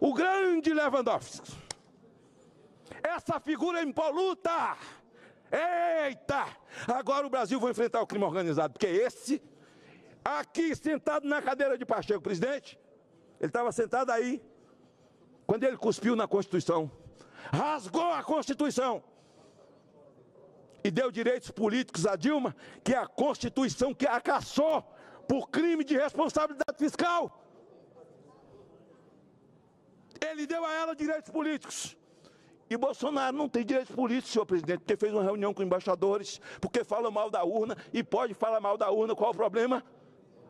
o grande Lewandowski. Essa figura impoluta. Eita! Agora o Brasil vai enfrentar o crime organizado, porque é esse, aqui sentado na cadeira de Pacheco, presidente, ele estava sentado aí, quando ele cuspiu na Constituição, rasgou a Constituição e deu direitos políticos a Dilma, que é a Constituição que a caçou por crime de responsabilidade fiscal. Ele deu a ela direitos políticos. E Bolsonaro não tem direitos políticos, senhor presidente, porque fez uma reunião com embaixadores, porque fala mal da urna e pode falar mal da urna. Qual o problema?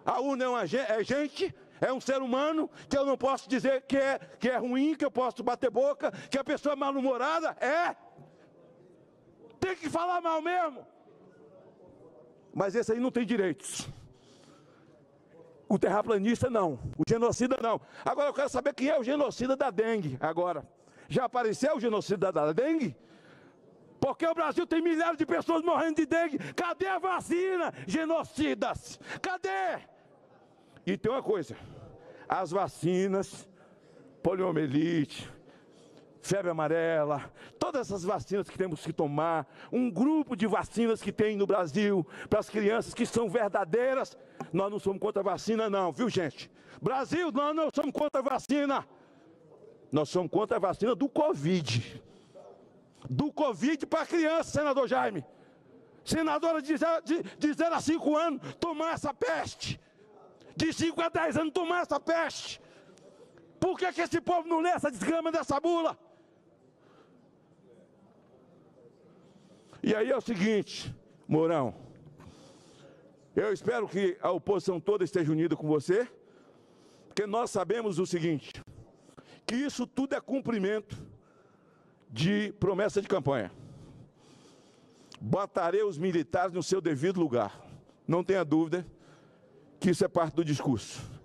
A urna é, uma, é gente, é um ser humano, que eu não posso dizer que é, que é ruim, que eu posso bater boca, que a pessoa é mal-humorada. É! Tem que falar mal mesmo! Mas esse aí não tem direitos. O terraplanista não, o genocida não. Agora eu quero saber quem é o genocida da dengue agora. Já apareceu o genocida da dengue? Porque o Brasil tem milhares de pessoas morrendo de dengue. Cadê a vacina? Genocidas! Cadê? E tem uma coisa: as vacinas, poliomielite, febre amarela, todas essas vacinas que temos que tomar, um grupo de vacinas que tem no Brasil para as crianças que são verdadeiras. Nós não somos contra a vacina, não, viu gente? Brasil, nós não somos contra a vacina. Nós somos contra a vacina do Covid. Do Covid para criança, senador Jaime. Senadora de 0 a 5 anos, tomar essa peste. De 5 a 10 anos, tomar essa peste. Por que, que esse povo não lê essa desgrama dessa bula? E aí é o seguinte, Mourão, eu espero que a oposição toda esteja unida com você, porque nós sabemos o seguinte, que isso tudo é cumprimento de promessa de campanha. Botarei os militares no seu devido lugar. Não tenha dúvida que isso é parte do discurso.